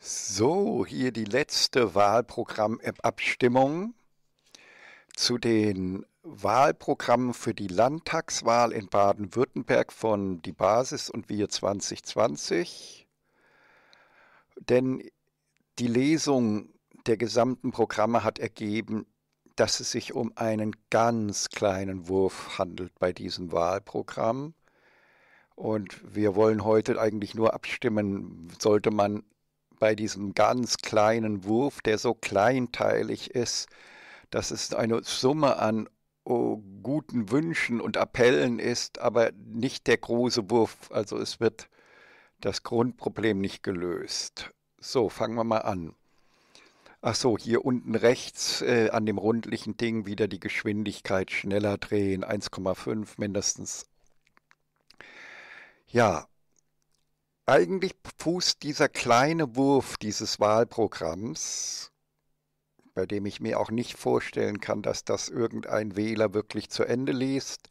So, hier die letzte Wahlprogrammabstimmung zu den Wahlprogrammen für die Landtagswahl in Baden-Württemberg von Die Basis und Wir 2020. Denn die Lesung der gesamten Programme hat ergeben, dass es sich um einen ganz kleinen Wurf handelt bei diesem Wahlprogramm. Und wir wollen heute eigentlich nur abstimmen, sollte man bei diesem ganz kleinen Wurf, der so kleinteilig ist, dass es eine Summe an oh, guten Wünschen und Appellen ist, aber nicht der große Wurf. Also es wird das Grundproblem nicht gelöst. So, fangen wir mal an. Ach so, hier unten rechts äh, an dem rundlichen Ding wieder die Geschwindigkeit schneller drehen, 1,5 mindestens. Ja, eigentlich fußt dieser kleine Wurf dieses Wahlprogramms, bei dem ich mir auch nicht vorstellen kann, dass das irgendein Wähler wirklich zu Ende liest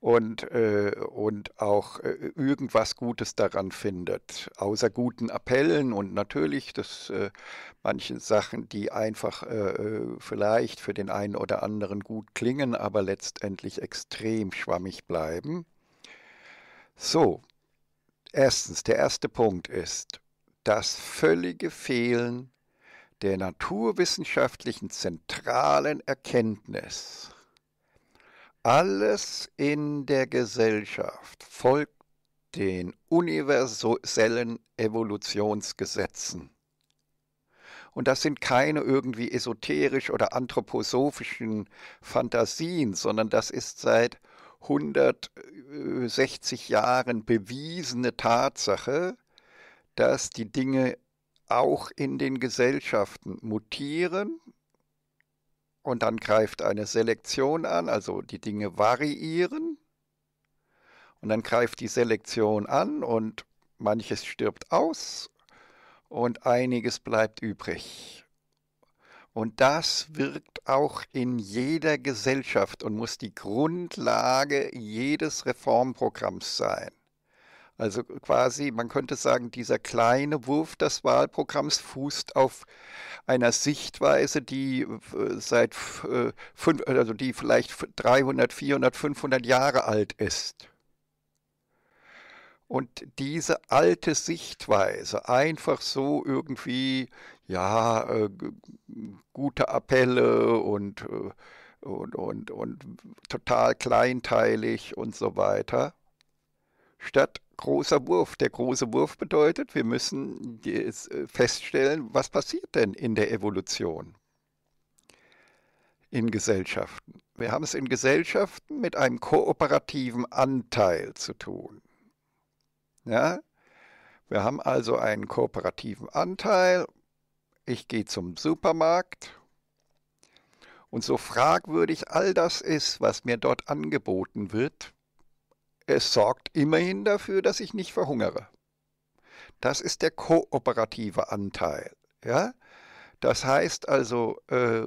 und, äh, und auch äh, irgendwas Gutes daran findet, außer guten Appellen und natürlich dass äh, manche Sachen, die einfach äh, äh, vielleicht für den einen oder anderen gut klingen, aber letztendlich extrem schwammig bleiben. So, Erstens, der erste Punkt ist das völlige Fehlen der naturwissenschaftlichen zentralen Erkenntnis. Alles in der Gesellschaft folgt den universellen Evolutionsgesetzen. Und das sind keine irgendwie esoterisch oder anthroposophischen Fantasien, sondern das ist seit 160 Jahren bewiesene Tatsache, dass die Dinge auch in den Gesellschaften mutieren und dann greift eine Selektion an, also die Dinge variieren und dann greift die Selektion an und manches stirbt aus und einiges bleibt übrig. Und das wirkt auch in jeder Gesellschaft und muss die Grundlage jedes Reformprogramms sein. Also quasi, man könnte sagen, dieser kleine Wurf des Wahlprogramms fußt auf einer Sichtweise, die äh, seit äh, also die vielleicht 300, 400, 500 Jahre alt ist. Und diese alte Sichtweise, einfach so irgendwie, ja, äh, gute Appelle und, äh, und, und, und total kleinteilig und so weiter, statt großer Wurf. Der große Wurf bedeutet, wir müssen äh, feststellen, was passiert denn in der Evolution in Gesellschaften. Wir haben es in Gesellschaften mit einem kooperativen Anteil zu tun. Ja? Wir haben also einen kooperativen Anteil. Ich gehe zum Supermarkt. Und so fragwürdig all das ist, was mir dort angeboten wird, es sorgt immerhin dafür, dass ich nicht verhungere. Das ist der kooperative Anteil. Ja? Das heißt also, äh,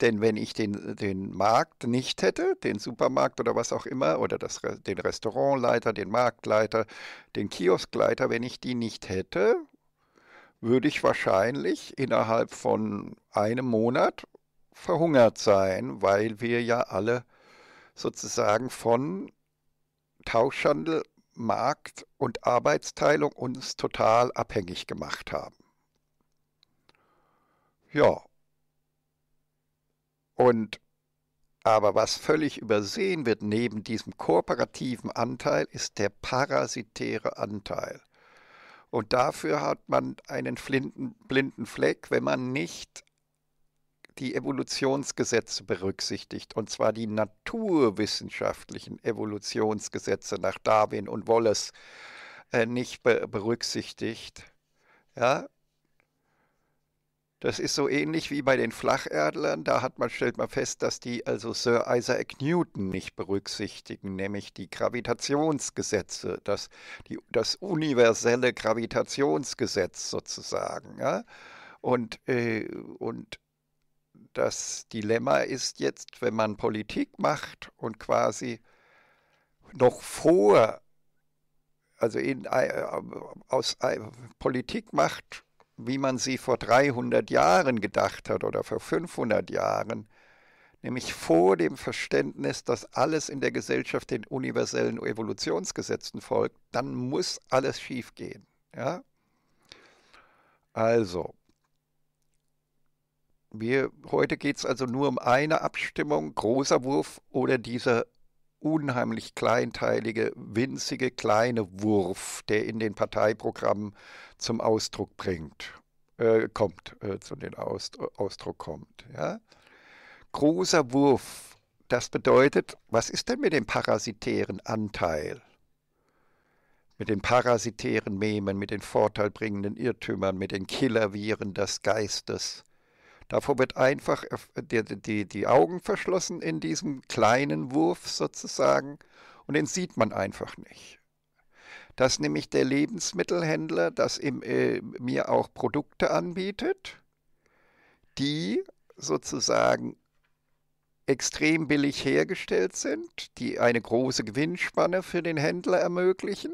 denn wenn ich den, den Markt nicht hätte, den Supermarkt oder was auch immer, oder das, den Restaurantleiter, den Marktleiter, den Kioskleiter, wenn ich die nicht hätte, würde ich wahrscheinlich innerhalb von einem Monat verhungert sein, weil wir ja alle sozusagen von Tauschhandel, Markt und Arbeitsteilung uns total abhängig gemacht haben. Ja, und aber was völlig übersehen wird neben diesem kooperativen Anteil, ist der parasitäre Anteil. Und dafür hat man einen blinden Fleck, wenn man nicht die Evolutionsgesetze berücksichtigt, und zwar die naturwissenschaftlichen Evolutionsgesetze nach Darwin und Wallace äh, nicht berücksichtigt. Ja, das ist so ähnlich wie bei den Flacherdlern. Da hat man, stellt man fest, dass die also Sir Isaac Newton nicht berücksichtigen, nämlich die Gravitationsgesetze, das, die, das universelle Gravitationsgesetz sozusagen. Ja? Und, äh, und das Dilemma ist jetzt, wenn man Politik macht und quasi noch vor, also in, äh, aus äh, Politik macht, wie man sie vor 300 Jahren gedacht hat oder vor 500 Jahren, nämlich vor dem Verständnis, dass alles in der Gesellschaft den universellen Evolutionsgesetzen folgt, dann muss alles schiefgehen. Ja? Also, wir, heute geht es also nur um eine Abstimmung, großer Wurf oder diese unheimlich kleinteilige, winzige kleine Wurf, der in den Parteiprogrammen zum Ausdruck bringt, äh, kommt, äh, zu den Ausd Ausdruck kommt. Ja? Großer Wurf, das bedeutet, was ist denn mit dem parasitären Anteil? Mit den parasitären Memen, mit den vorteilbringenden Irrtümern, mit den Killerviren des Geistes, Davor wird einfach die, die, die Augen verschlossen in diesem kleinen Wurf sozusagen und den sieht man einfach nicht. Dass nämlich der Lebensmittelhändler das im, äh, mir auch Produkte anbietet, die sozusagen extrem billig hergestellt sind, die eine große Gewinnspanne für den Händler ermöglichen,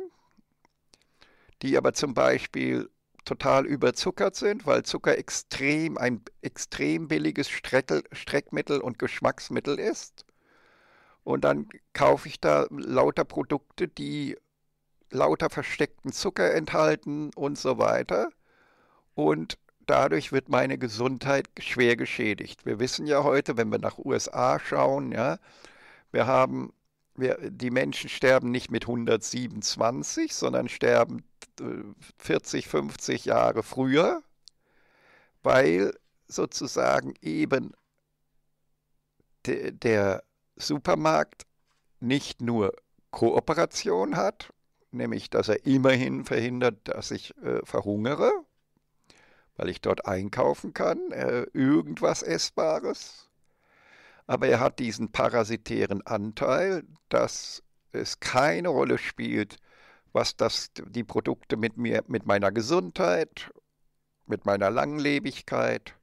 die aber zum Beispiel total überzuckert sind, weil Zucker extrem ein extrem billiges Streckel, Streckmittel und Geschmacksmittel ist. Und dann kaufe ich da lauter Produkte, die lauter versteckten Zucker enthalten und so weiter. Und dadurch wird meine Gesundheit schwer geschädigt. Wir wissen ja heute, wenn wir nach USA schauen, ja, wir haben, wir, die Menschen sterben nicht mit 127, sondern sterben 40, 50 Jahre früher, weil sozusagen eben de, der Supermarkt nicht nur Kooperation hat, nämlich dass er immerhin verhindert, dass ich äh, verhungere, weil ich dort einkaufen kann, äh, irgendwas Essbares. Aber er hat diesen parasitären Anteil, dass es keine Rolle spielt, was das, die Produkte mit mir, mit meiner Gesundheit, mit meiner Langlebigkeit,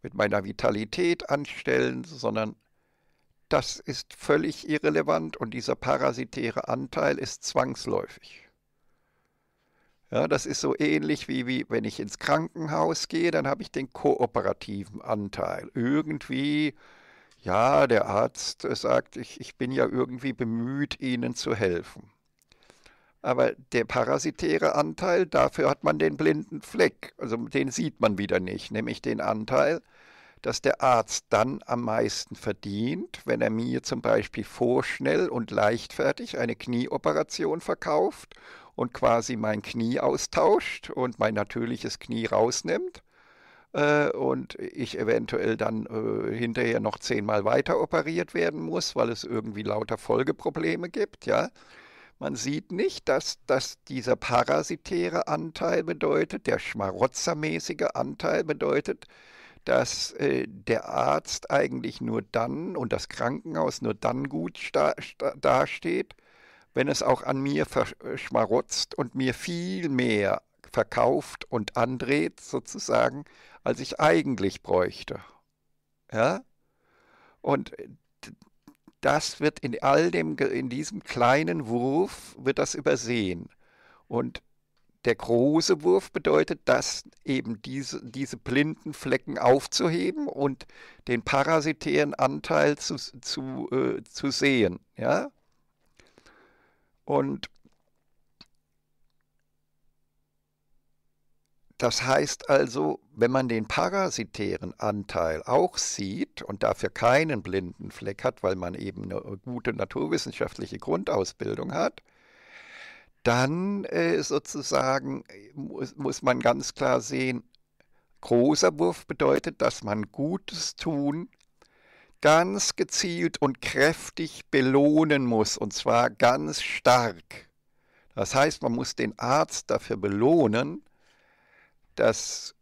mit meiner Vitalität anstellen, sondern das ist völlig irrelevant und dieser parasitäre Anteil ist zwangsläufig. Ja, das ist so ähnlich wie, wie wenn ich ins Krankenhaus gehe, dann habe ich den kooperativen Anteil. Irgendwie, ja, der Arzt sagt, ich, ich bin ja irgendwie bemüht, Ihnen zu helfen. Aber der parasitäre Anteil, dafür hat man den blinden Fleck. Also den sieht man wieder nicht, nämlich den Anteil, dass der Arzt dann am meisten verdient, wenn er mir zum Beispiel vorschnell und leichtfertig eine Knieoperation verkauft und quasi mein Knie austauscht und mein natürliches Knie rausnimmt äh, und ich eventuell dann äh, hinterher noch zehnmal weiter operiert werden muss, weil es irgendwie lauter Folgeprobleme gibt, ja. Man sieht nicht, dass, dass dieser parasitäre Anteil bedeutet, der schmarotzermäßige Anteil bedeutet, dass äh, der Arzt eigentlich nur dann und das Krankenhaus nur dann gut dasteht, wenn es auch an mir äh, schmarotzt und mir viel mehr verkauft und andreht, sozusagen, als ich eigentlich bräuchte. Ja? Und das wird in all dem, in diesem kleinen Wurf wird das übersehen. Und der große Wurf bedeutet, dass eben diese, diese blinden Flecken aufzuheben und den parasitären Anteil zu, zu, äh, zu sehen. Ja? Und das heißt also, wenn man den parasitären Anteil auch sieht und dafür keinen blinden Fleck hat, weil man eben eine gute naturwissenschaftliche Grundausbildung hat, dann äh, sozusagen muss, muss man ganz klar sehen, großer Wurf bedeutet, dass man Gutes tun ganz gezielt und kräftig belohnen muss, und zwar ganz stark. Das heißt, man muss den Arzt dafür belohnen, dass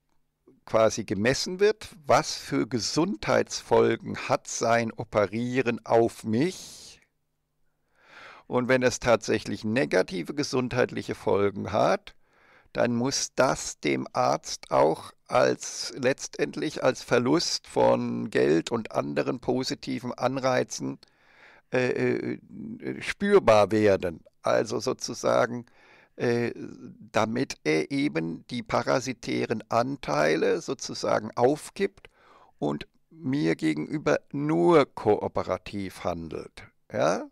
quasi gemessen wird, was für Gesundheitsfolgen hat sein Operieren auf mich. Und wenn es tatsächlich negative gesundheitliche Folgen hat, dann muss das dem Arzt auch als letztendlich als Verlust von Geld und anderen positiven Anreizen äh, äh spürbar werden. Also sozusagen äh, damit er eben die parasitären Anteile sozusagen aufgibt und mir gegenüber nur kooperativ handelt. Ja?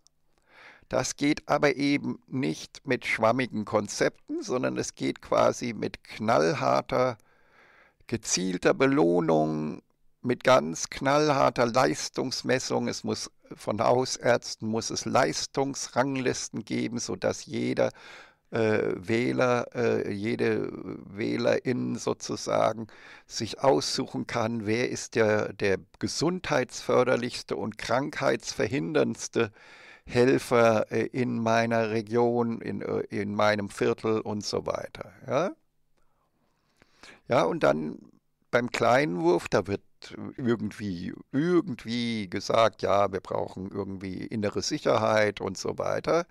Das geht aber eben nicht mit schwammigen Konzepten, sondern es geht quasi mit knallharter, gezielter Belohnung, mit ganz knallharter Leistungsmessung. Es muss von Hausärzten muss es Leistungsranglisten geben, sodass jeder äh, Wähler, äh, jede Wählerin sozusagen sich aussuchen kann, wer ist der, der gesundheitsförderlichste und krankheitsverhinderndste Helfer äh, in meiner Region, in, in meinem Viertel und so weiter. Ja? ja, und dann beim kleinen Wurf, da wird irgendwie, irgendwie gesagt, ja, wir brauchen irgendwie innere Sicherheit und so weiter.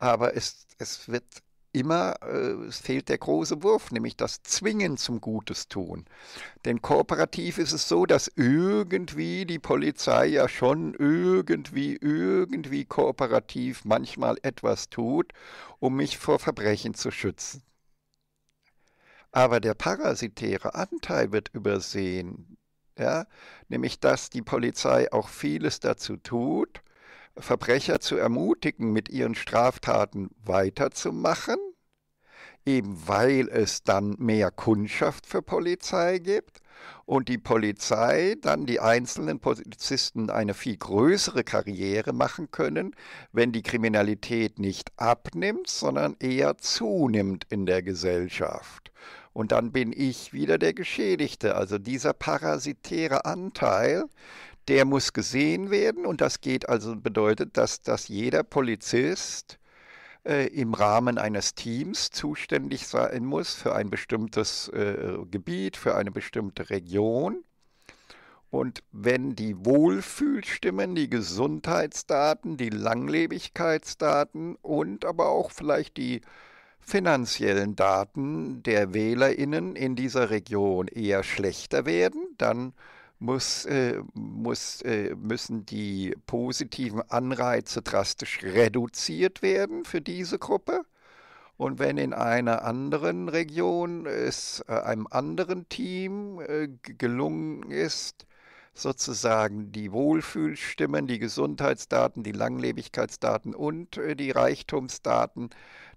Aber es, es wird immer äh, fehlt der große Wurf, nämlich das Zwingen zum Gutes tun. Denn kooperativ ist es so, dass irgendwie die Polizei ja schon irgendwie, irgendwie kooperativ manchmal etwas tut, um mich vor Verbrechen zu schützen. Aber der parasitäre Anteil wird übersehen, ja? nämlich dass die Polizei auch vieles dazu tut, Verbrecher zu ermutigen, mit ihren Straftaten weiterzumachen, eben weil es dann mehr Kundschaft für Polizei gibt und die Polizei dann die einzelnen Polizisten eine viel größere Karriere machen können, wenn die Kriminalität nicht abnimmt, sondern eher zunimmt in der Gesellschaft. Und dann bin ich wieder der Geschädigte, also dieser parasitäre Anteil, der muss gesehen werden und das geht also bedeutet, dass, dass jeder Polizist äh, im Rahmen eines Teams zuständig sein muss für ein bestimmtes äh, Gebiet, für eine bestimmte Region. Und wenn die Wohlfühlstimmen, die Gesundheitsdaten, die Langlebigkeitsdaten und aber auch vielleicht die finanziellen Daten der Wählerinnen in dieser Region eher schlechter werden, dann muss, äh, muss, äh, müssen die positiven Anreize drastisch reduziert werden für diese Gruppe. Und wenn in einer anderen Region es äh, einem anderen Team äh, gelungen ist, sozusagen die Wohlfühlstimmen, die Gesundheitsdaten, die Langlebigkeitsdaten und äh, die Reichtumsdaten äh,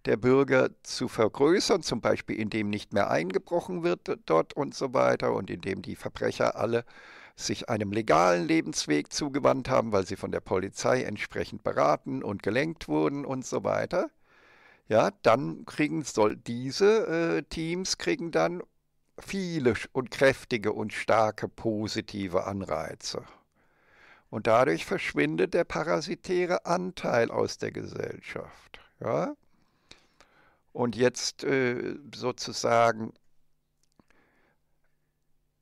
der Bürger zu vergrößern, zum Beispiel indem nicht mehr eingebrochen wird dort und so weiter und indem die Verbrecher alle sich einem legalen Lebensweg zugewandt haben, weil sie von der Polizei entsprechend beraten und gelenkt wurden und so weiter. Ja, dann kriegen soll diese äh, Teams kriegen dann viele und kräftige und starke positive Anreize. Und dadurch verschwindet der parasitäre Anteil aus der Gesellschaft. Ja? und jetzt äh, sozusagen,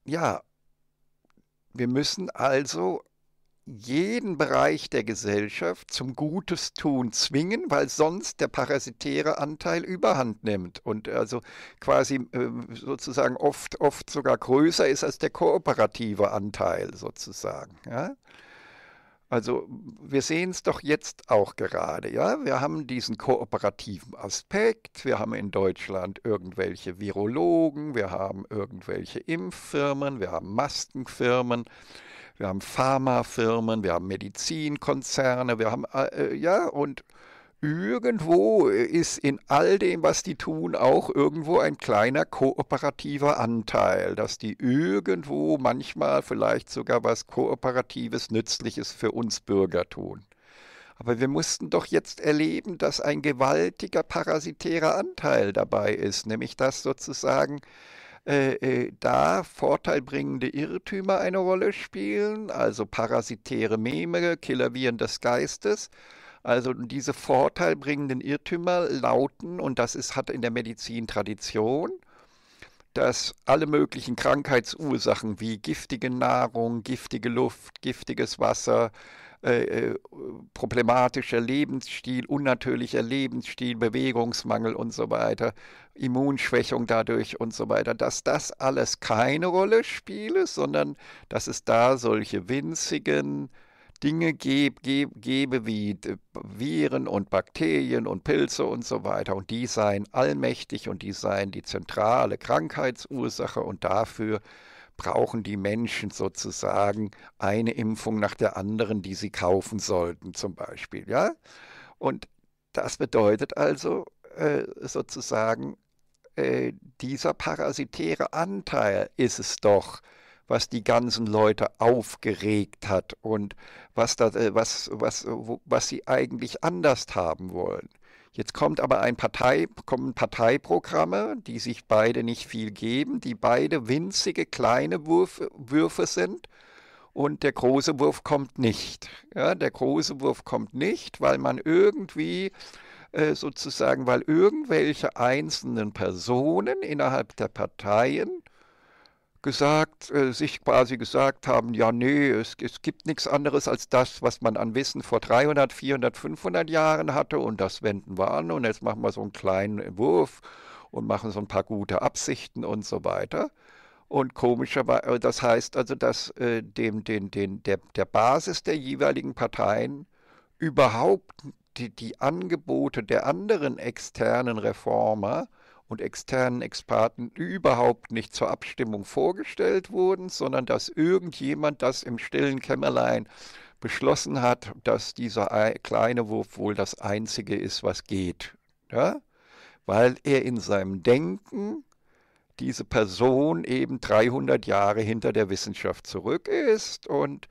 ja, wir müssen also jeden Bereich der Gesellschaft zum Gutes tun zwingen, weil sonst der parasitäre Anteil überhand nimmt und also quasi äh, sozusagen oft, oft sogar größer ist als der kooperative Anteil sozusagen. Ja? Also wir sehen es doch jetzt auch gerade, ja. Wir haben diesen kooperativen Aspekt, wir haben in Deutschland irgendwelche Virologen, wir haben irgendwelche Impffirmen, wir haben Maskenfirmen, wir haben Pharmafirmen, wir haben Medizinkonzerne, wir haben äh, äh ja und irgendwo ist in all dem, was die tun, auch irgendwo ein kleiner kooperativer Anteil, dass die irgendwo manchmal vielleicht sogar was Kooperatives, Nützliches für uns Bürger tun. Aber wir mussten doch jetzt erleben, dass ein gewaltiger parasitärer Anteil dabei ist, nämlich dass sozusagen äh, äh da vorteilbringende Irrtümer eine Rolle spielen, also parasitäre Meme, Killer-Viren des Geistes also diese vorteilbringenden Irrtümer lauten, und das ist, hat in der Medizin Tradition, dass alle möglichen Krankheitsursachen wie giftige Nahrung, giftige Luft, giftiges Wasser, äh, äh, problematischer Lebensstil, unnatürlicher Lebensstil, Bewegungsmangel und so weiter, Immunschwächung dadurch und so weiter, dass das alles keine Rolle spiele, sondern dass es da solche winzigen Dinge gebe, gebe, gebe wie Viren und Bakterien und Pilze und so weiter. Und die seien allmächtig und die seien die zentrale Krankheitsursache und dafür brauchen die Menschen sozusagen eine Impfung nach der anderen, die sie kaufen sollten zum Beispiel. Ja? Und das bedeutet also äh, sozusagen, äh, dieser parasitäre Anteil ist es doch, was die ganzen Leute aufgeregt hat und was, das, äh, was, was, äh, was sie eigentlich anders haben wollen. Jetzt kommt aber ein Partei, kommen Parteiprogramme, die sich beide nicht viel geben, die beide winzige kleine Würfe, Würfe sind und der große Wurf kommt nicht. Ja, der große Wurf kommt nicht, weil man irgendwie äh, sozusagen, weil irgendwelche einzelnen Personen innerhalb der Parteien gesagt, äh, sich quasi gesagt haben, ja, nee, es, es gibt nichts anderes als das, was man an Wissen vor 300, 400, 500 Jahren hatte und das wenden wir an und jetzt machen wir so einen kleinen Wurf und machen so ein paar gute Absichten und so weiter. Und komischerweise, äh, das heißt also, dass äh, dem, den, den, der, der Basis der jeweiligen Parteien überhaupt die, die Angebote der anderen externen Reformer und externen Experten überhaupt nicht zur Abstimmung vorgestellt wurden, sondern dass irgendjemand das im stillen Kämmerlein beschlossen hat, dass dieser kleine Wurf wohl das einzige ist, was geht. Ja? Weil er in seinem Denken diese Person eben 300 Jahre hinter der Wissenschaft zurück ist und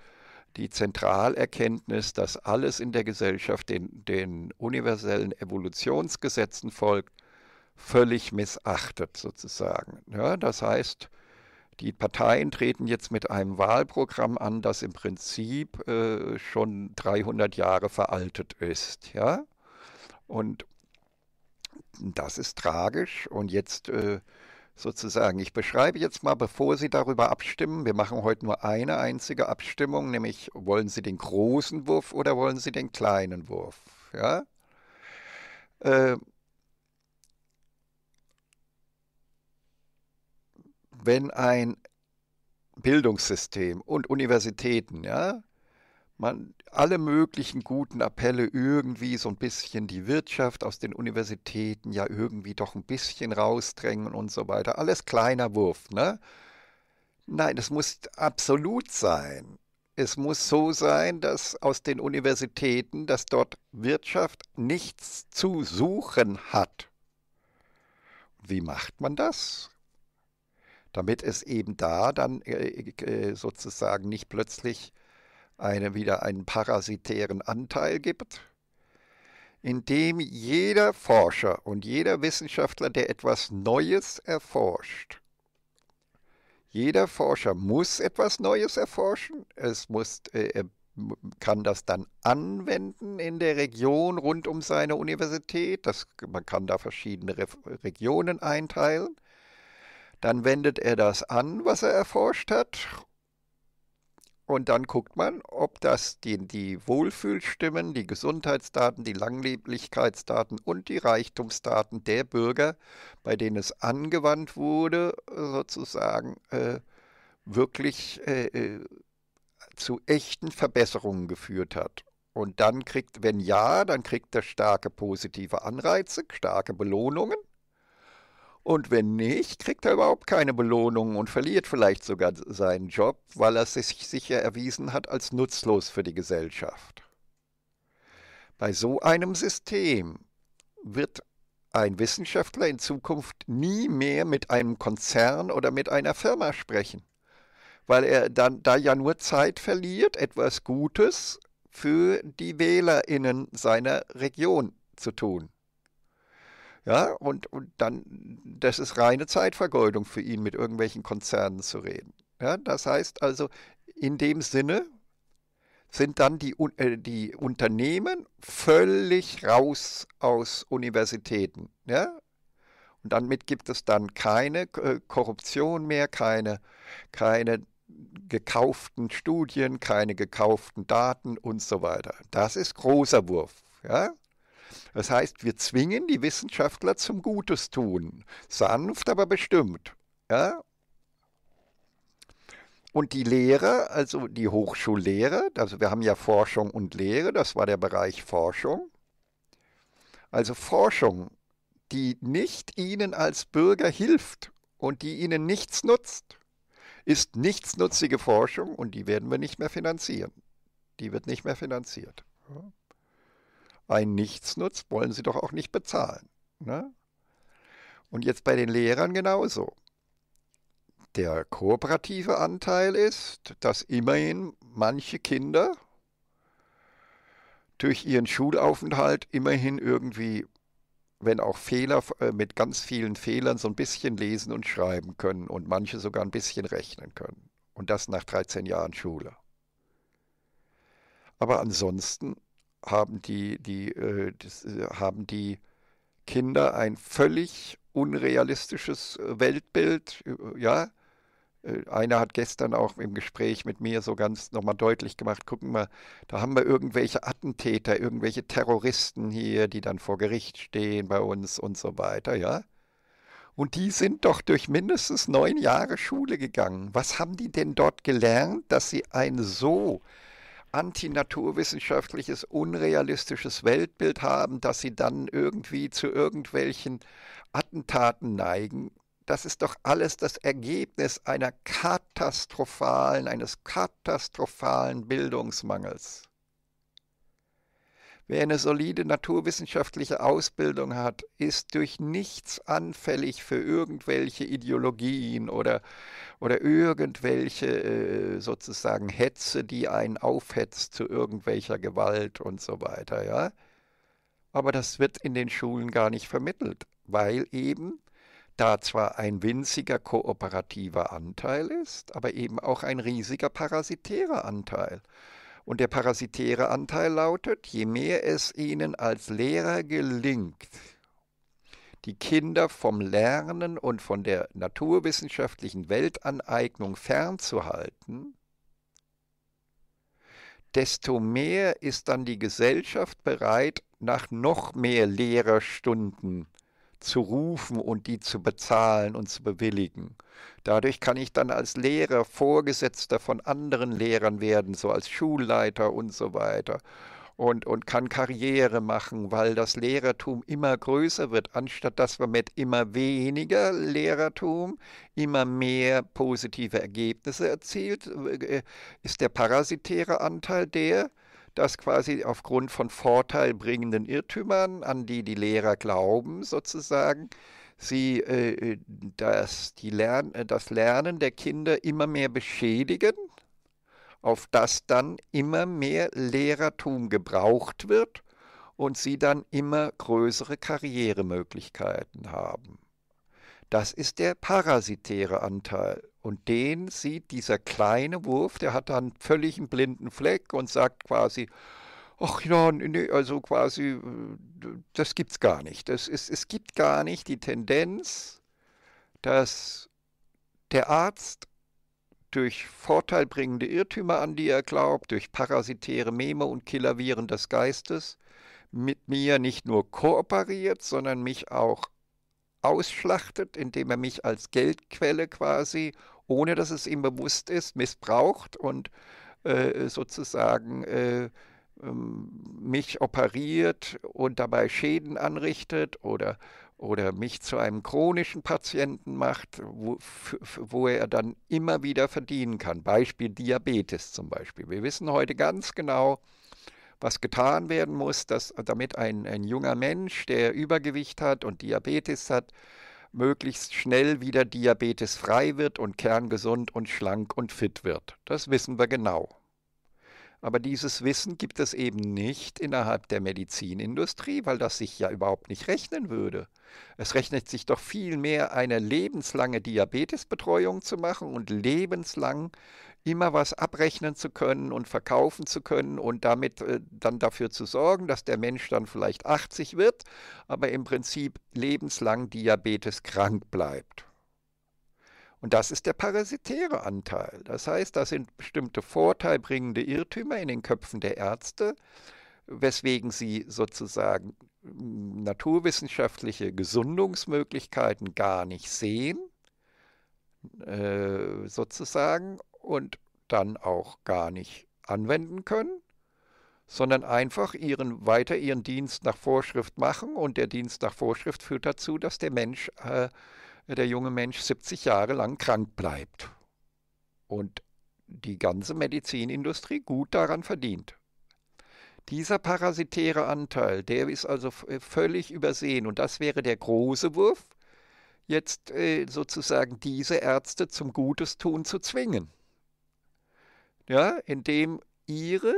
die Zentralerkenntnis, dass alles in der Gesellschaft den, den universellen Evolutionsgesetzen folgt, völlig missachtet sozusagen. Ja, das heißt, die Parteien treten jetzt mit einem Wahlprogramm an, das im Prinzip äh, schon 300 Jahre veraltet ist. Ja? Und das ist tragisch. Und jetzt äh, sozusagen, ich beschreibe jetzt mal, bevor Sie darüber abstimmen, wir machen heute nur eine einzige Abstimmung, nämlich wollen Sie den großen Wurf oder wollen Sie den kleinen Wurf? Ja? Äh, wenn ein Bildungssystem und Universitäten, ja, man alle möglichen guten Appelle irgendwie so ein bisschen die Wirtschaft aus den Universitäten ja irgendwie doch ein bisschen rausdrängen und so weiter. Alles kleiner Wurf, ne? Nein, es muss absolut sein. Es muss so sein, dass aus den Universitäten, dass dort Wirtschaft nichts zu suchen hat. Wie macht man das? damit es eben da dann äh, äh, sozusagen nicht plötzlich eine, wieder einen parasitären Anteil gibt, indem jeder Forscher und jeder Wissenschaftler, der etwas Neues erforscht, jeder Forscher muss etwas Neues erforschen, es muss, er äh, äh, kann das dann anwenden in der Region rund um seine Universität, das, man kann da verschiedene Re Regionen einteilen dann wendet er das an, was er erforscht hat. Und dann guckt man, ob das die, die Wohlfühlstimmen, die Gesundheitsdaten, die Langlieblichkeitsdaten und die Reichtumsdaten der Bürger, bei denen es angewandt wurde, sozusagen äh, wirklich äh, äh, zu echten Verbesserungen geführt hat. Und dann kriegt, wenn ja, dann kriegt er starke positive Anreize, starke Belohnungen. Und wenn nicht, kriegt er überhaupt keine Belohnung und verliert vielleicht sogar seinen Job, weil er sich sicher erwiesen hat als nutzlos für die Gesellschaft. Bei so einem System wird ein Wissenschaftler in Zukunft nie mehr mit einem Konzern oder mit einer Firma sprechen, weil er dann da ja nur Zeit verliert, etwas Gutes für die Wählerinnen seiner Region zu tun. Ja, und, und dann, das ist reine Zeitvergeudung für ihn, mit irgendwelchen Konzernen zu reden. Ja, das heißt also, in dem Sinne sind dann die, äh, die Unternehmen völlig raus aus Universitäten. Ja? Und damit gibt es dann keine äh, Korruption mehr, keine, keine gekauften Studien, keine gekauften Daten und so weiter. Das ist großer Wurf. Ja? Das heißt, wir zwingen die Wissenschaftler zum Gutes tun. Sanft, aber bestimmt. Ja? Und die Lehre, also die Hochschullehre, also wir haben ja Forschung und Lehre, das war der Bereich Forschung. Also Forschung, die nicht Ihnen als Bürger hilft und die Ihnen nichts nutzt, ist nichtsnutzige Forschung und die werden wir nicht mehr finanzieren. Die wird nicht mehr finanziert einen Nichtsnutz wollen sie doch auch nicht bezahlen. Ne? Und jetzt bei den Lehrern genauso. Der kooperative Anteil ist, dass immerhin manche Kinder durch ihren Schulaufenthalt immerhin irgendwie, wenn auch Fehler, äh, mit ganz vielen Fehlern so ein bisschen lesen und schreiben können und manche sogar ein bisschen rechnen können. Und das nach 13 Jahren Schule. Aber ansonsten haben die, die, äh, das, äh, haben die Kinder ein völlig unrealistisches äh, Weltbild. Äh, ja, äh, einer hat gestern auch im Gespräch mit mir so ganz nochmal deutlich gemacht, gucken wir, da haben wir irgendwelche Attentäter, irgendwelche Terroristen hier, die dann vor Gericht stehen bei uns und so weiter, ja. Und die sind doch durch mindestens neun Jahre Schule gegangen. Was haben die denn dort gelernt, dass sie ein so antinaturwissenschaftliches, unrealistisches Weltbild haben, dass sie dann irgendwie zu irgendwelchen Attentaten neigen. Das ist doch alles das Ergebnis einer katastrophalen, eines katastrophalen Bildungsmangels. Wer eine solide naturwissenschaftliche Ausbildung hat, ist durch nichts anfällig für irgendwelche Ideologien oder, oder irgendwelche äh, sozusagen Hetze, die einen aufhetzt zu irgendwelcher Gewalt und so weiter, ja. Aber das wird in den Schulen gar nicht vermittelt, weil eben da zwar ein winziger kooperativer Anteil ist, aber eben auch ein riesiger parasitärer Anteil. Und der parasitäre Anteil lautet, je mehr es ihnen als Lehrer gelingt, die Kinder vom Lernen und von der naturwissenschaftlichen Weltaneignung fernzuhalten, desto mehr ist dann die Gesellschaft bereit, nach noch mehr Lehrerstunden zu zu rufen und die zu bezahlen und zu bewilligen. Dadurch kann ich dann als Lehrer Vorgesetzter von anderen Lehrern werden, so als Schulleiter und so weiter. Und, und kann Karriere machen, weil das Lehrertum immer größer wird, anstatt dass wir mit immer weniger Lehrertum immer mehr positive Ergebnisse erzielt, äh, ist der parasitäre Anteil der, dass quasi aufgrund von vorteilbringenden Irrtümern, an die die Lehrer glauben, sozusagen, sie äh, äh das, die Lern äh, das Lernen der Kinder immer mehr beschädigen, auf das dann immer mehr Lehrertum gebraucht wird und sie dann immer größere Karrieremöglichkeiten haben. Das ist der parasitäre Anteil. Und den sieht dieser kleine Wurf, der hat dann völlig einen blinden Fleck und sagt quasi, ach ja, nee, also quasi, äh, das gibt's gar nicht. Das ist, es gibt gar nicht die Tendenz, dass der Arzt durch vorteilbringende Irrtümer, an die er glaubt, durch parasitäre Meme und Killerviren des Geistes, mit mir nicht nur kooperiert, sondern mich auch ausschlachtet, indem er mich als Geldquelle quasi, ohne dass es ihm bewusst ist, missbraucht und äh, sozusagen äh, ähm, mich operiert und dabei Schäden anrichtet oder, oder mich zu einem chronischen Patienten macht, wo, wo er dann immer wieder verdienen kann. Beispiel Diabetes zum Beispiel. Wir wissen heute ganz genau, was getan werden muss, dass, damit ein, ein junger Mensch, der Übergewicht hat und Diabetes hat, möglichst schnell wieder diabetesfrei wird und kerngesund und schlank und fit wird. Das wissen wir genau. Aber dieses Wissen gibt es eben nicht innerhalb der Medizinindustrie, weil das sich ja überhaupt nicht rechnen würde. Es rechnet sich doch vielmehr, eine lebenslange Diabetesbetreuung zu machen und lebenslang immer was abrechnen zu können und verkaufen zu können und damit äh, dann dafür zu sorgen, dass der Mensch dann vielleicht 80 wird, aber im Prinzip lebenslang Diabetes krank bleibt. Und das ist der parasitäre Anteil. Das heißt, da sind bestimmte vorteilbringende Irrtümer in den Köpfen der Ärzte, weswegen sie sozusagen hm, naturwissenschaftliche Gesundungsmöglichkeiten gar nicht sehen, äh, sozusagen, und dann auch gar nicht anwenden können, sondern einfach ihren, weiter ihren Dienst nach Vorschrift machen und der Dienst nach Vorschrift führt dazu, dass der Mensch, äh, der junge Mensch 70 Jahre lang krank bleibt und die ganze Medizinindustrie gut daran verdient. Dieser parasitäre Anteil, der ist also äh, völlig übersehen und das wäre der große Wurf, jetzt äh, sozusagen diese Ärzte zum Gutes tun zu zwingen ja, indem ihre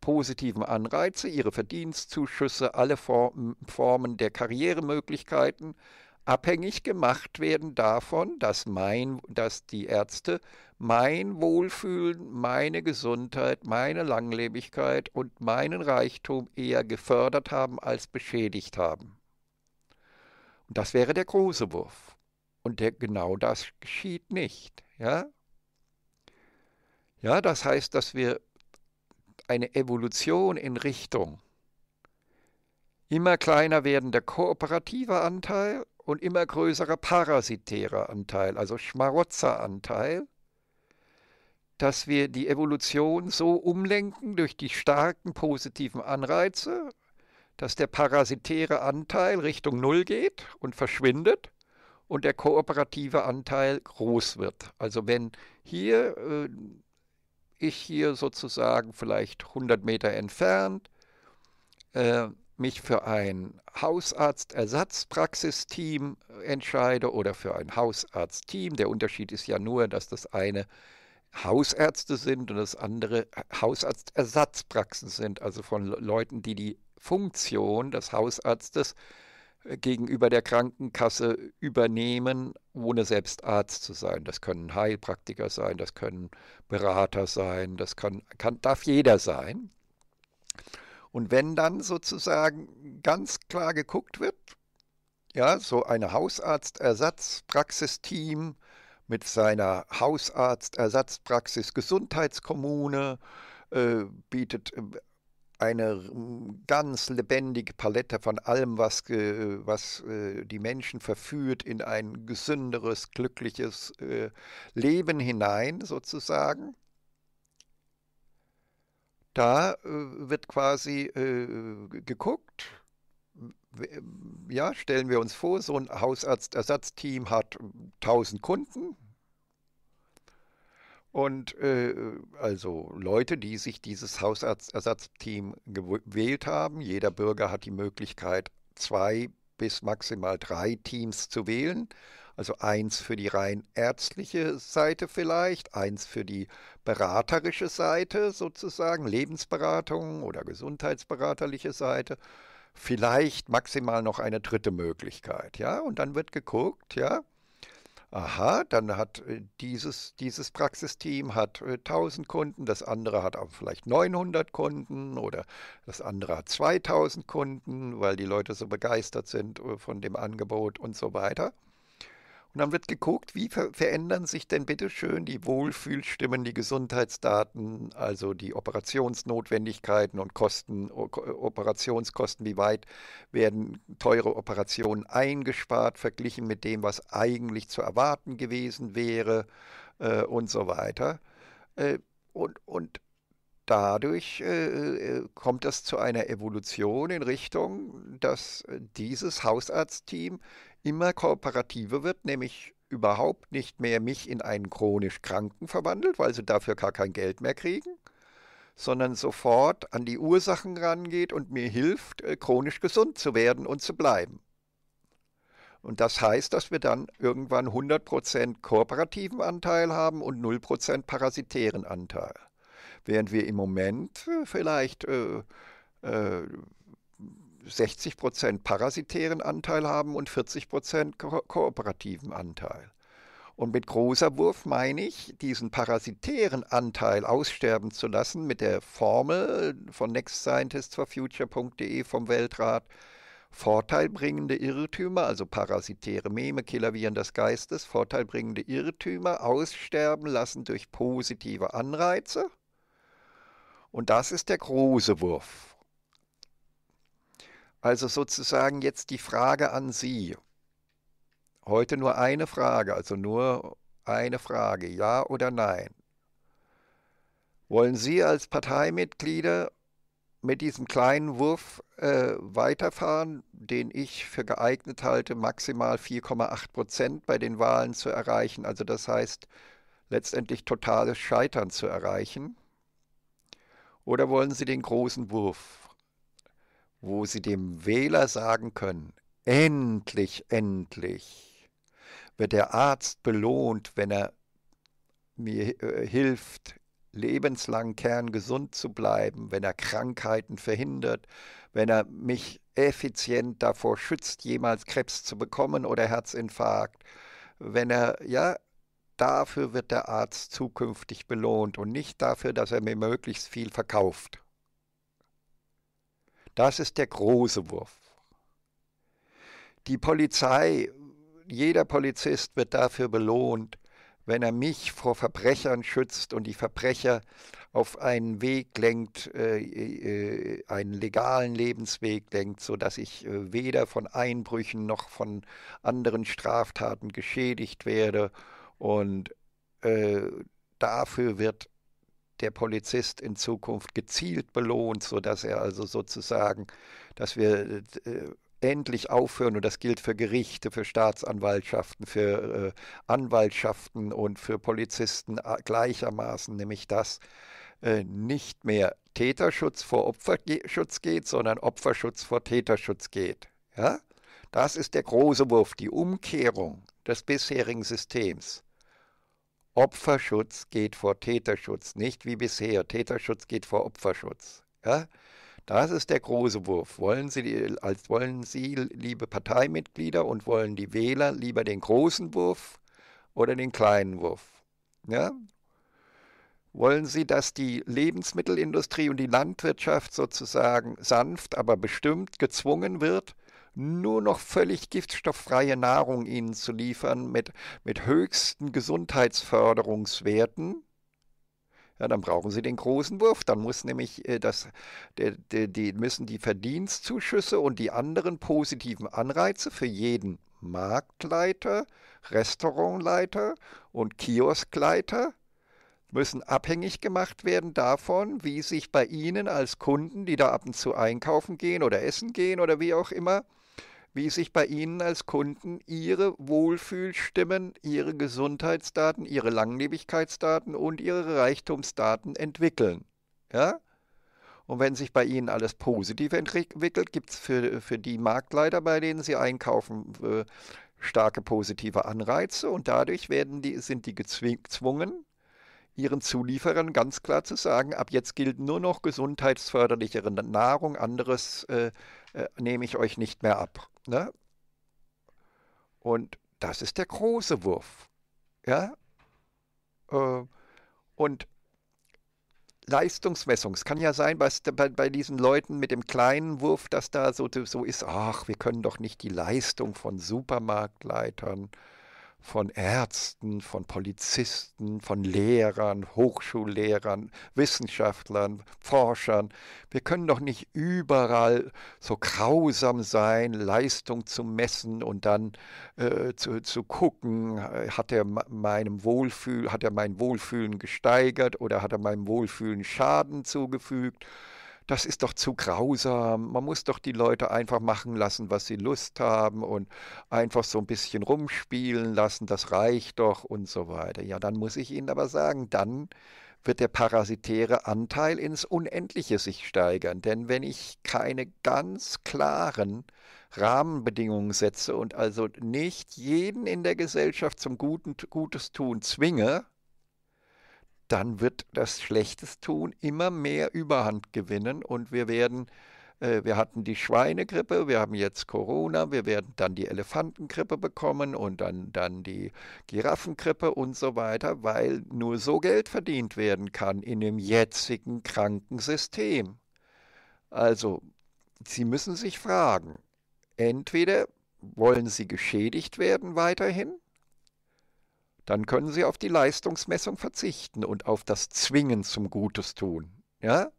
positiven Anreize, ihre Verdienstzuschüsse, alle Formen der Karrieremöglichkeiten abhängig gemacht werden davon, dass, mein, dass die Ärzte mein Wohlfühlen, meine Gesundheit, meine Langlebigkeit und meinen Reichtum eher gefördert haben als beschädigt haben. Und das wäre der große Wurf. Und der, genau das geschieht nicht. Ja? Ja, das heißt, dass wir eine Evolution in Richtung immer kleiner werdender kooperativer Anteil und immer größerer parasitärer Anteil, also Schmarotzeranteil, dass wir die Evolution so umlenken durch die starken positiven Anreize, dass der parasitäre Anteil Richtung Null geht und verschwindet und der kooperative Anteil groß wird. Also wenn hier äh, ich hier sozusagen vielleicht 100 Meter entfernt äh, mich für ein Hausarzt-Ersatzpraxisteam entscheide oder für ein Hausarzt-Team. Der Unterschied ist ja nur, dass das eine Hausärzte sind und das andere Hausarzt-Ersatzpraxen sind, also von Leuten, die die Funktion des Hausarztes äh, gegenüber der Krankenkasse übernehmen, ohne selbst Arzt zu sein. Das können Heilpraktiker sein, das können Berater sein, das kann, kann, darf jeder sein. Und wenn dann sozusagen ganz klar geguckt wird, ja, so eine Hausarztersatzpraxisteam mit seiner Hausarztersatzpraxis Gesundheitskommune äh, bietet äh, eine mm, ganz lebendige Palette von allem, was, was äh, die Menschen verführt, in ein gesünderes, glückliches äh, Leben hinein sozusagen. Da äh, wird quasi geguckt, ja, stellen wir uns vor, so ein Hausarztersatzteam hat 1000 Kunden, und äh, also Leute, die sich dieses Hausarztteam gewählt haben, jeder Bürger hat die Möglichkeit, zwei bis maximal drei Teams zu wählen. Also eins für die rein ärztliche Seite vielleicht, eins für die beraterische Seite sozusagen, Lebensberatung oder gesundheitsberaterliche Seite. Vielleicht maximal noch eine dritte Möglichkeit, ja. Und dann wird geguckt, ja, aha, dann hat äh, dieses, dieses Praxisteam hat 1000 äh, Kunden, das andere hat aber vielleicht 900 Kunden oder das andere hat 2000 Kunden, weil die Leute so begeistert sind äh, von dem Angebot und so weiter. Und dann wird geguckt, wie ver verändern sich denn bitte schön die Wohlfühlstimmen, die Gesundheitsdaten, also die Operationsnotwendigkeiten und Kosten, o Operationskosten, wie weit werden teure Operationen eingespart, verglichen mit dem, was eigentlich zu erwarten gewesen wäre äh, und so weiter. Äh, und, und dadurch äh, äh, kommt das zu einer Evolution in Richtung, dass äh, dieses Hausarztteam immer kooperativer wird, nämlich überhaupt nicht mehr mich in einen chronisch Kranken verwandelt, weil sie dafür gar kein Geld mehr kriegen, sondern sofort an die Ursachen rangeht und mir hilft, äh, chronisch gesund zu werden und zu bleiben. Und das heißt, dass wir dann irgendwann 100% kooperativen Anteil haben und 0% parasitären Anteil während wir im Moment äh, vielleicht äh, äh, 60 Prozent parasitären Anteil haben und 40 Prozent ko kooperativen Anteil. Und mit großer Wurf meine ich, diesen parasitären Anteil aussterben zu lassen mit der Formel von nextscientistsforfuture.de vom Weltrat. Vorteilbringende Irrtümer, also parasitäre Meme, Killerviren des Geistes, vorteilbringende Irrtümer aussterben lassen durch positive Anreize und das ist der große Wurf. Also sozusagen jetzt die Frage an Sie. Heute nur eine Frage, also nur eine Frage, ja oder nein. Wollen Sie als Parteimitglieder mit diesem kleinen Wurf äh, weiterfahren, den ich für geeignet halte, maximal 4,8 Prozent bei den Wahlen zu erreichen, also das heißt letztendlich totales Scheitern zu erreichen? Oder wollen Sie den großen Wurf, wo Sie dem Wähler sagen können, endlich, endlich wird der Arzt belohnt, wenn er mir äh, hilft, lebenslang kerngesund zu bleiben, wenn er Krankheiten verhindert, wenn er mich effizient davor schützt, jemals Krebs zu bekommen oder Herzinfarkt, wenn er ja dafür wird der Arzt zukünftig belohnt und nicht dafür, dass er mir möglichst viel verkauft. Das ist der große Wurf. Die Polizei, jeder Polizist wird dafür belohnt, wenn er mich vor Verbrechern schützt und die Verbrecher auf einen Weg lenkt, äh, äh, einen legalen Lebensweg lenkt, sodass ich äh, weder von Einbrüchen noch von anderen Straftaten geschädigt werde und äh, dafür wird der Polizist in Zukunft gezielt belohnt, sodass er also sozusagen, dass wir äh, endlich aufhören, und das gilt für Gerichte, für Staatsanwaltschaften, für äh, Anwaltschaften und für Polizisten gleichermaßen, nämlich dass äh, nicht mehr Täterschutz vor Opferschutz geht, sondern Opferschutz vor Täterschutz geht. Ja? Das ist der große Wurf, die Umkehrung des bisherigen Systems. Opferschutz geht vor Täterschutz, nicht wie bisher. Täterschutz geht vor Opferschutz. Ja? Das ist der große Wurf. Wollen Sie, als wollen Sie, liebe Parteimitglieder, und wollen die Wähler lieber den großen Wurf oder den kleinen Wurf? Ja? Wollen Sie, dass die Lebensmittelindustrie und die Landwirtschaft sozusagen sanft, aber bestimmt gezwungen wird, nur noch völlig giftstofffreie Nahrung ihnen zu liefern mit, mit höchsten Gesundheitsförderungswerten, ja, dann brauchen sie den großen Wurf. Dann muss nämlich äh, das, der, der, die müssen die Verdienstzuschüsse und die anderen positiven Anreize für jeden Marktleiter, Restaurantleiter und Kioskleiter müssen abhängig gemacht werden davon, wie sich bei Ihnen als Kunden, die da ab und zu einkaufen gehen oder essen gehen oder wie auch immer, wie sich bei Ihnen als Kunden Ihre Wohlfühlstimmen, Ihre Gesundheitsdaten, Ihre Langlebigkeitsdaten und Ihre Reichtumsdaten entwickeln. Ja? Und wenn sich bei Ihnen alles positiv entwickelt, gibt es für, für die Marktleiter, bei denen Sie einkaufen, äh, starke positive Anreize und dadurch werden die, sind die gezwungen, ihren Zulieferern ganz klar zu sagen, ab jetzt gilt nur noch gesundheitsförderlichere Nahrung, anderes äh, äh, nehme ich euch nicht mehr ab. Ne? Und das ist der große Wurf. Ja? Äh, und Leistungsmessung. Es kann ja sein, was bei, bei, diesen Leuten mit dem kleinen Wurf, dass da so, so ist, ach, wir können doch nicht die Leistung von Supermarktleitern äh, von Ärzten, von Polizisten, von Lehrern, Hochschullehrern, Wissenschaftlern, Forschern. Wir können doch nicht überall so grausam sein, Leistung zu messen und dann äh, zu, zu gucken, äh, hat er meinem Wohlfühl, hat er mein Wohlfühlen gesteigert oder hat er meinem Wohlfühlen Schaden zugefügt das ist doch zu grausam, man muss doch die Leute einfach machen lassen, was sie Lust haben und einfach so ein bisschen rumspielen lassen, das reicht doch und so weiter. Ja, dann muss ich Ihnen aber sagen, dann wird der parasitäre Anteil ins Unendliche sich steigern. Denn wenn ich keine ganz klaren Rahmenbedingungen setze und also nicht jeden in der Gesellschaft zum Guten, Gutes tun zwinge, dann wird das Schlechtes tun immer mehr Überhand gewinnen und wir werden äh, wir hatten die Schweinegrippe, wir haben jetzt Corona, wir werden dann die Elefantengrippe bekommen und dann, dann die Giraffengrippe und so weiter, weil nur so Geld verdient werden kann in dem jetzigen kranken System. Also, Sie müssen sich fragen, entweder wollen Sie geschädigt werden weiterhin dann können Sie auf die Leistungsmessung verzichten und auf das Zwingen zum Gutes tun. Ja?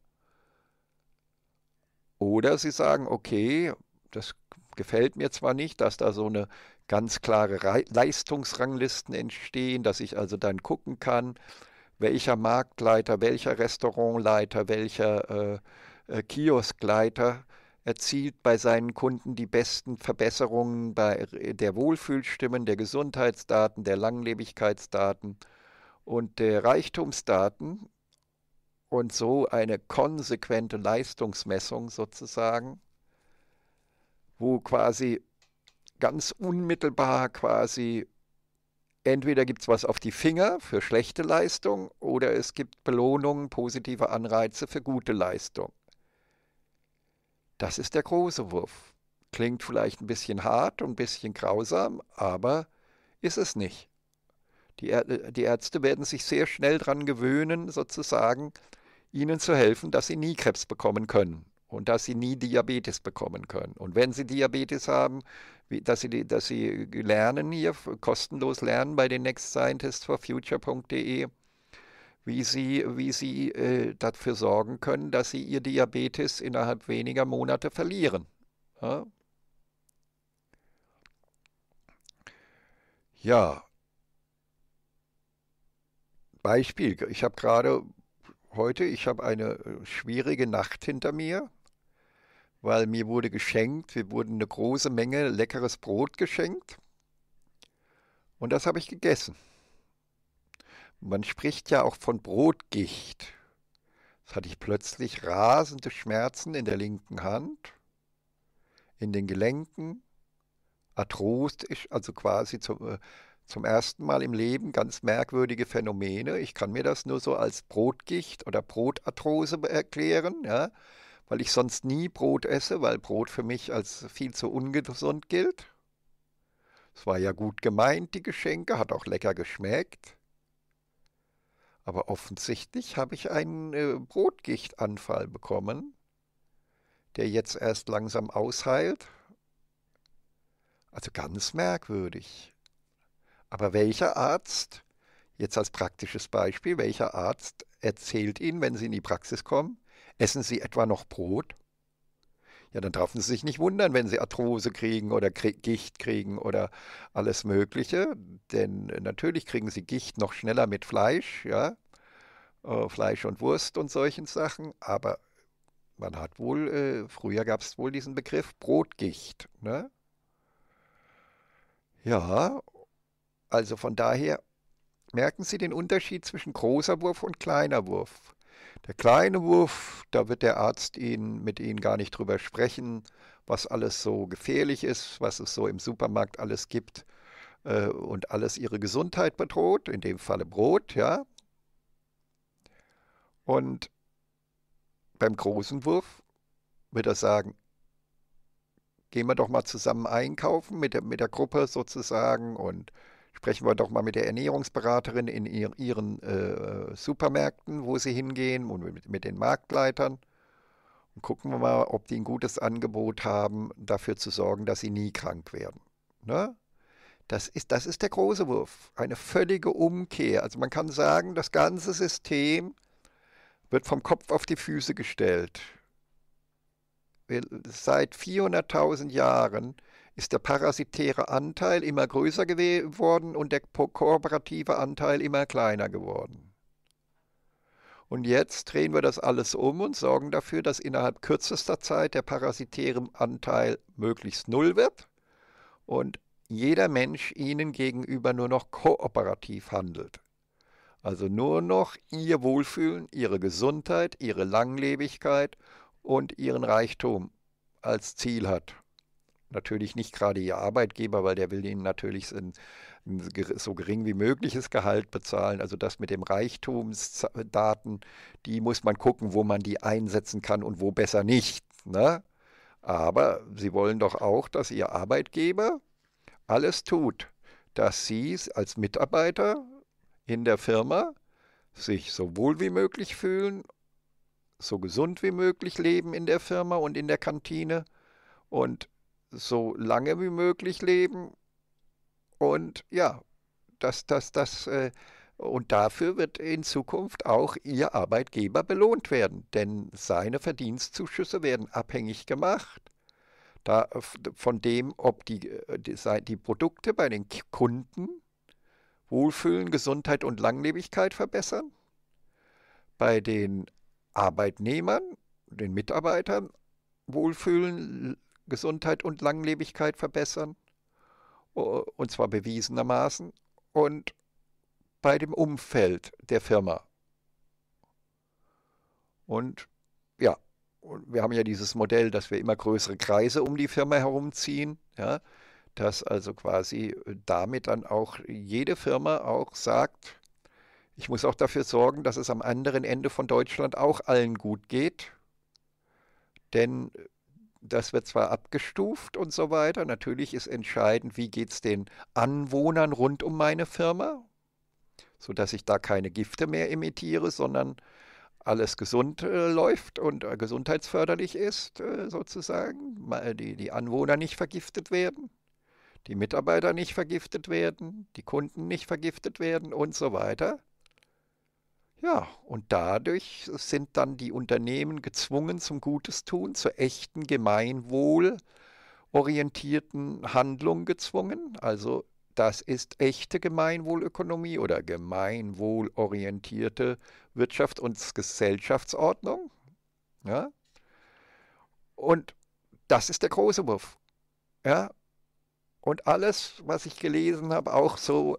Oder Sie sagen, okay, das gefällt mir zwar nicht, dass da so eine ganz klare Re Leistungsranglisten entstehen, dass ich also dann gucken kann, welcher Marktleiter, welcher Restaurantleiter, welcher äh, äh, Kioskleiter erzielt bei seinen Kunden die besten Verbesserungen bei der Wohlfühlstimmen, der Gesundheitsdaten, der Langlebigkeitsdaten und der Reichtumsdaten und so eine konsequente Leistungsmessung sozusagen, wo quasi ganz unmittelbar quasi entweder gibt es was auf die Finger für schlechte Leistung oder es gibt Belohnungen, positive Anreize für gute Leistung. Das ist der große Wurf. Klingt vielleicht ein bisschen hart und ein bisschen grausam, aber ist es nicht. Die, äh, die Ärzte werden sich sehr schnell daran gewöhnen, sozusagen ihnen zu helfen, dass sie nie Krebs bekommen können und dass sie nie Diabetes bekommen können. Und wenn sie Diabetes haben, dass, sie, dass sie lernen hier, kostenlos lernen bei den Future.de wie sie, wie sie äh, dafür sorgen können, dass sie ihr Diabetes innerhalb weniger Monate verlieren. Ja, ja. Beispiel, ich habe gerade heute, ich habe eine äh, schwierige Nacht hinter mir, weil mir wurde geschenkt, wir wurden eine große Menge leckeres Brot geschenkt und das habe ich gegessen. Man spricht ja auch von Brotgicht. Das hatte ich plötzlich rasende Schmerzen in der linken Hand, in den Gelenken, arthrostisch, also quasi zum, äh, zum ersten Mal im Leben ganz merkwürdige Phänomene. Ich kann mir das nur so als Brotgicht oder Brotarthrose erklären, ja, weil ich sonst nie Brot esse, weil Brot für mich als viel zu ungesund gilt. Es war ja gut gemeint, die Geschenke, hat auch lecker geschmeckt. Aber offensichtlich habe ich einen äh, Brotgichtanfall bekommen, der jetzt erst langsam ausheilt. Also ganz merkwürdig. Aber welcher Arzt, jetzt als praktisches Beispiel, welcher Arzt erzählt Ihnen, wenn Sie in die Praxis kommen, essen Sie etwa noch Brot? Ja, dann dürfen Sie sich nicht wundern, wenn Sie Arthrose kriegen oder Gicht kriegen oder alles Mögliche. Denn äh, natürlich kriegen Sie Gicht noch schneller mit Fleisch, ja. Äh, Fleisch und Wurst und solchen Sachen. Aber man hat wohl, äh, früher gab es wohl diesen Begriff Brotgicht, ne? Ja, also von daher merken Sie den Unterschied zwischen großer Wurf und kleiner Wurf. Der kleine Wurf, da wird der Arzt ihn, mit Ihnen gar nicht drüber sprechen, was alles so gefährlich ist, was es so im Supermarkt alles gibt äh, und alles Ihre Gesundheit bedroht, in dem Falle Brot, ja. Und beim großen Wurf wird er sagen, gehen wir doch mal zusammen einkaufen mit der, mit der Gruppe sozusagen und Sprechen wir doch mal mit der Ernährungsberaterin in ihr, ihren äh, Supermärkten, wo sie hingehen und mit, mit den Marktleitern. Und gucken wir mal, ob die ein gutes Angebot haben, dafür zu sorgen, dass sie nie krank werden. Ne? Das ist, das ist der große Wurf. Eine völlige Umkehr. Also man kann sagen, das ganze System wird vom Kopf auf die Füße gestellt. Seit 400.000 Jahren ist der parasitäre Anteil immer größer geworden und der kooperative Anteil immer kleiner geworden. Und jetzt drehen wir das alles um und sorgen dafür, dass innerhalb kürzester Zeit der parasitäre Anteil möglichst null wird und jeder Mensch ihnen gegenüber nur noch kooperativ handelt. Also nur noch ihr Wohlfühlen, ihre Gesundheit, ihre Langlebigkeit und ihren Reichtum als Ziel hat natürlich nicht gerade ihr Arbeitgeber, weil der will ihnen natürlich ein, ein so gering wie mögliches Gehalt bezahlen. Also das mit dem Reichtumsdaten, die muss man gucken, wo man die einsetzen kann und wo besser nicht. Ne? Aber sie wollen doch auch, dass ihr Arbeitgeber alles tut, dass sie als Mitarbeiter in der Firma sich so wohl wie möglich fühlen, so gesund wie möglich leben in der Firma und in der Kantine und so lange wie möglich leben. Und ja, das, das, das, äh, und dafür wird in Zukunft auch Ihr Arbeitgeber belohnt werden, denn seine Verdienstzuschüsse werden abhängig gemacht da, von dem, ob die, äh, die, die Produkte bei den Kunden Wohlfühlen, Gesundheit und Langlebigkeit verbessern, bei den Arbeitnehmern, den Mitarbeitern Wohlfühlen, Gesundheit und Langlebigkeit verbessern, und zwar bewiesenermaßen, und bei dem Umfeld der Firma. Und ja, wir haben ja dieses Modell, dass wir immer größere Kreise um die Firma herumziehen, ja, dass also quasi damit dann auch jede Firma auch sagt, ich muss auch dafür sorgen, dass es am anderen Ende von Deutschland auch allen gut geht. Denn das wird zwar abgestuft und so weiter. Natürlich ist entscheidend, wie geht es den Anwohnern rund um meine Firma, sodass ich da keine Gifte mehr emittiere, sondern alles gesund äh, läuft und äh, gesundheitsförderlich ist, äh, sozusagen, die, die Anwohner nicht vergiftet werden, die Mitarbeiter nicht vergiftet werden, die Kunden nicht vergiftet werden und so weiter. Ja, und dadurch sind dann die Unternehmen gezwungen zum Gutes tun, zur echten gemeinwohlorientierten Handlung gezwungen. Also das ist echte Gemeinwohlökonomie oder gemeinwohlorientierte Wirtschafts- und Gesellschaftsordnung. Ja? Und das ist der große Wurf. Ja? Und alles, was ich gelesen habe, auch so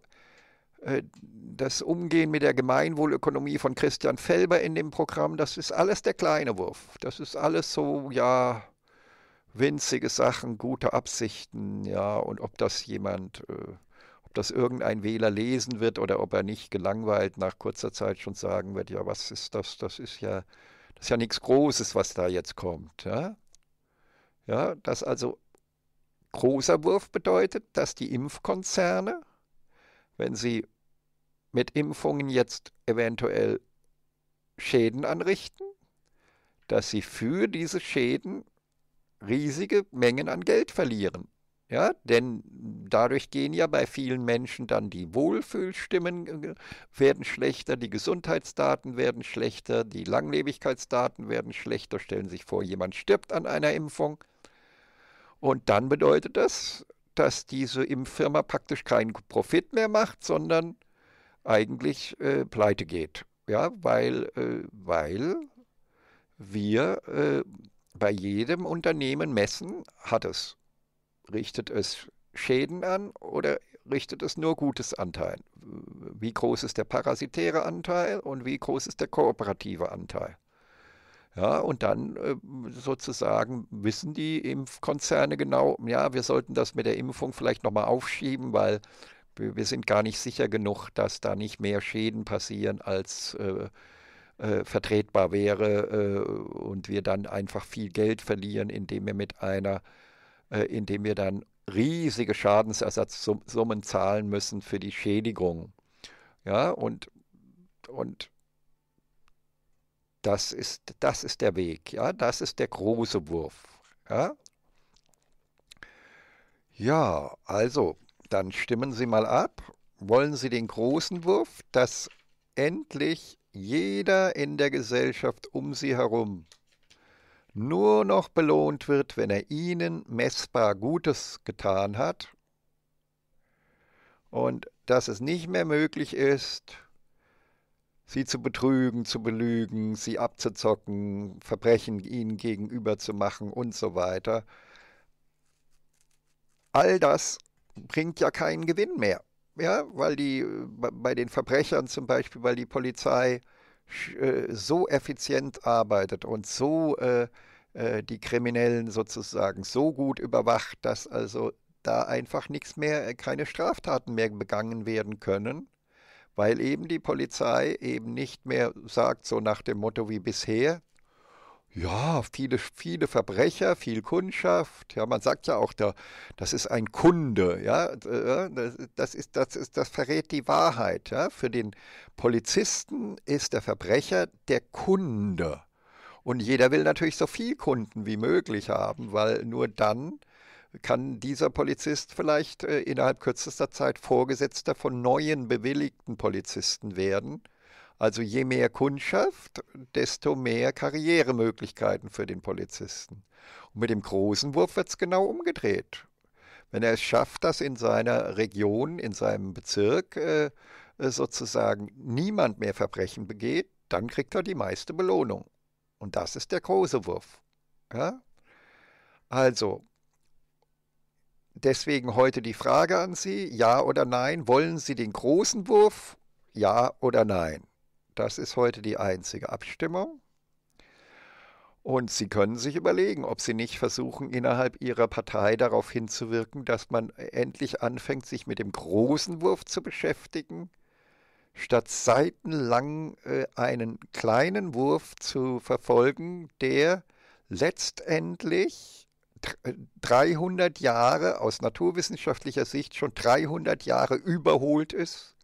äh, das Umgehen mit der Gemeinwohlökonomie von Christian Felber in dem Programm, das ist alles der kleine Wurf. Das ist alles so, ja, winzige Sachen, gute Absichten, ja, und ob das jemand, äh, ob das irgendein Wähler lesen wird oder ob er nicht gelangweilt nach kurzer Zeit schon sagen wird, ja, was ist das? Das ist ja, das ist ja nichts Großes, was da jetzt kommt, ja. Ja, das also großer Wurf bedeutet, dass die Impfkonzerne, wenn sie mit Impfungen jetzt eventuell Schäden anrichten, dass sie für diese Schäden riesige Mengen an Geld verlieren. Ja, denn dadurch gehen ja bei vielen Menschen dann die Wohlfühlstimmen äh, werden schlechter, die Gesundheitsdaten werden schlechter, die Langlebigkeitsdaten werden schlechter. Stellen Sie sich vor, jemand stirbt an einer Impfung. Und dann bedeutet das, dass diese Impffirma praktisch keinen Profit mehr macht, sondern eigentlich äh, pleite geht. Ja, weil, äh, weil wir äh, bei jedem Unternehmen messen, hat es, richtet es Schäden an oder richtet es nur Gutes Anteil? Wie groß ist der parasitäre Anteil und wie groß ist der kooperative Anteil? Ja, und dann äh, sozusagen wissen die Impfkonzerne genau, ja, wir sollten das mit der Impfung vielleicht nochmal aufschieben, weil wir sind gar nicht sicher genug, dass da nicht mehr Schäden passieren, als äh, äh, vertretbar wäre äh, und wir dann einfach viel Geld verlieren, indem wir mit einer, äh, indem wir dann riesige Schadensersatzsummen zahlen müssen für die Schädigung. Ja, und, und das ist, das ist der Weg, ja, das ist der große Wurf. Ja, ja also dann stimmen Sie mal ab. Wollen Sie den großen Wurf, dass endlich jeder in der Gesellschaft um Sie herum nur noch belohnt wird, wenn er Ihnen messbar Gutes getan hat? Und dass es nicht mehr möglich ist, sie zu betrügen, zu belügen, sie abzuzocken, Verbrechen ihnen gegenüber zu machen und so weiter. All das bringt ja keinen Gewinn mehr. Ja, weil die bei den Verbrechern zum Beispiel, weil die Polizei äh, so effizient arbeitet und so äh, äh, die Kriminellen sozusagen so gut überwacht, dass also da einfach nichts mehr, äh, keine Straftaten mehr begangen werden können, weil eben die Polizei eben nicht mehr sagt, so nach dem Motto wie bisher, ja, viele, viele Verbrecher, viel Kundschaft. Ja, man sagt ja auch, da, das ist ein Kunde. Ja, äh, das ist, das ist, das verrät die Wahrheit. Ja, für den Polizisten ist der Verbrecher der Kunde. Und jeder will natürlich so viel Kunden wie möglich haben, weil nur dann kann dieser Polizist vielleicht äh, innerhalb kürzester Zeit Vorgesetzter von neuen bewilligten Polizisten werden also je mehr Kundschaft, desto mehr Karrieremöglichkeiten für den Polizisten. Und mit dem großen Wurf wird es genau umgedreht. Wenn er es schafft, dass in seiner Region, in seinem Bezirk äh, sozusagen niemand mehr Verbrechen begeht, dann kriegt er die meiste Belohnung. Und das ist der große Wurf. Ja? Also, deswegen heute die Frage an Sie, ja oder nein, wollen Sie den großen Wurf, ja oder nein? Das ist heute die einzige Abstimmung. Und Sie können sich überlegen, ob Sie nicht versuchen, innerhalb Ihrer Partei darauf hinzuwirken, dass man endlich anfängt, sich mit dem großen Wurf zu beschäftigen, statt seitenlang äh, einen kleinen Wurf zu verfolgen, der letztendlich 300 äh, Jahre aus naturwissenschaftlicher Sicht schon 300 Jahre überholt ist,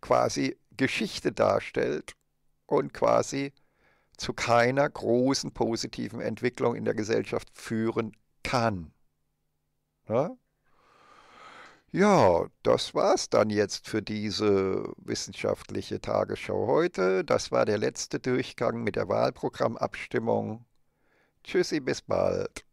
quasi Geschichte darstellt und quasi zu keiner großen positiven Entwicklung in der Gesellschaft führen kann. Ja? Ja, das war's dann jetzt für diese wissenschaftliche Tagesschau heute. Das war der letzte Durchgang mit der Wahlprogrammabstimmung. Tschüssi, bis bald.